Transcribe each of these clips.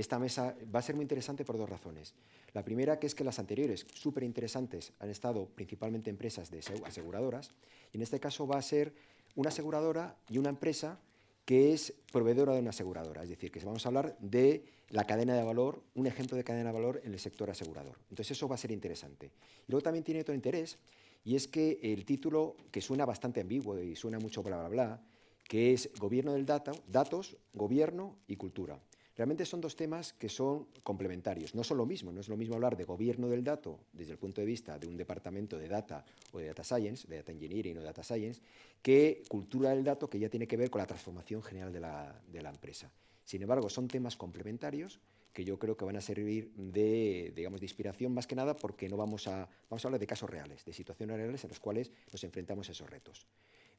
esta mesa va a ser muy interesante por dos razones. La primera, que es que las anteriores, súper interesantes, han estado principalmente empresas de aseguradoras, y en este caso va a ser una aseguradora y una empresa que es proveedora de una aseguradora. Es decir, que vamos a hablar de la cadena de valor, un ejemplo de cadena de valor en el sector asegurador. Entonces eso va a ser interesante. Y luego también tiene otro interés, y es que el título, que suena bastante ambiguo y suena mucho bla, bla, bla, que es Gobierno del Data, Datos, Gobierno y Cultura. Realmente son dos temas que son complementarios, no son lo mismo, no es lo mismo hablar de gobierno del dato desde el punto de vista de un departamento de data o de data science, de data engineering o data science, que cultura del dato que ya tiene que ver con la transformación general de la, empresa. Sin embargo, son temas complementarios que yo creo que van a servir de, digamos, de inspiración más que nada porque no vamos a, vamos a hablar de casos reales, de situaciones reales en las cuales nos enfrentamos a esos retos.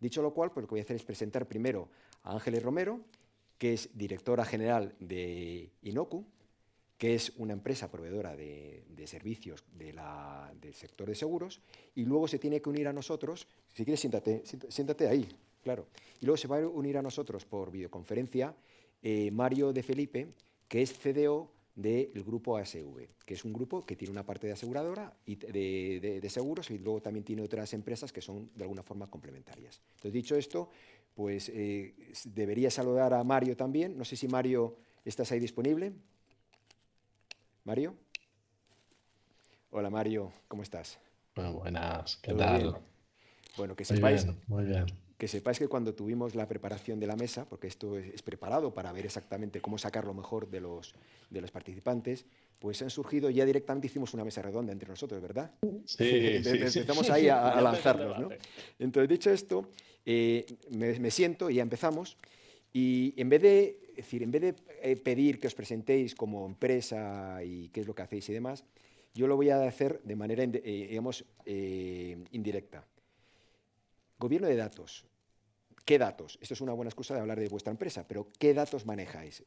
Dicho lo cual, pues lo que voy a hacer es presentar primero a Ángeles Romero, que es directora general de Inocu, que es una empresa proveedora de, servicios del sector de seguros, y luego se tiene que unir a nosotros, si quieres siéntate, ahí, claro, y luego se va a unir a nosotros por videoconferencia eh, Mario de Felipe, que es CDO del grupo ASV, que es un grupo que tiene una parte de aseguradora y de, seguros y luego también tiene otras empresas que son de alguna forma complementarias. Entonces, dicho esto, pues eh, debería saludar a Mario también. No sé si Mario, ¿estás ahí disponible? Mario. Hola Mario, ¿cómo estás? buenas, ¿qué tal? Bueno, que sepáis, muy bien, que sepáis que cuando tuvimos la preparación de la mesa, porque esto es, preparado para ver exactamente cómo sacar lo mejor de los, de los participantes, pues han surgido, ya directamente hicimos una mesa redonda entre nosotros, ¿verdad? Sí, sí Empezamos ahí a, lanzarnos, ¿no? Entonces, dicho esto, eh, me, siento y ya empezamos, y en vez de, decir, en vez de eh, pedir que os presentéis como empresa y qué es lo que hacéis y demás, yo lo voy a hacer de manera, eh, digamos, indirecta. Gobierno de datos. ¿Qué datos? Esto es una buena excusa de hablar de vuestra empresa, pero ¿qué datos manejáis?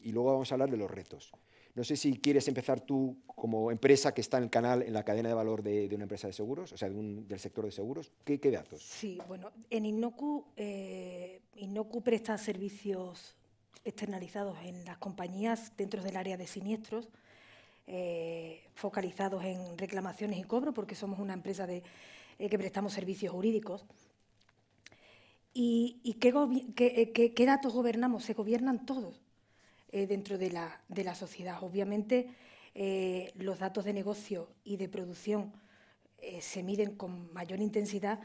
Y luego vamos a hablar de los retos. No sé si quieres empezar tú como empresa que está en el canal, en la cadena de valor de, una empresa de seguros, o sea, del sector de seguros. ¿Qué, datos? Sí, bueno, en eh, Innocu, presta servicios externalizados en las compañías dentro del área de siniestros, eh, focalizados en reclamaciones y cobro, porque somos una empresa de, eh, que prestamos servicios jurídicos. ¿Y, qué, datos gobernamos? Se gobiernan todos. Eh, dentro de la, de la, sociedad. Obviamente, eh, los datos de negocio y de producción eh, se miden con mayor intensidad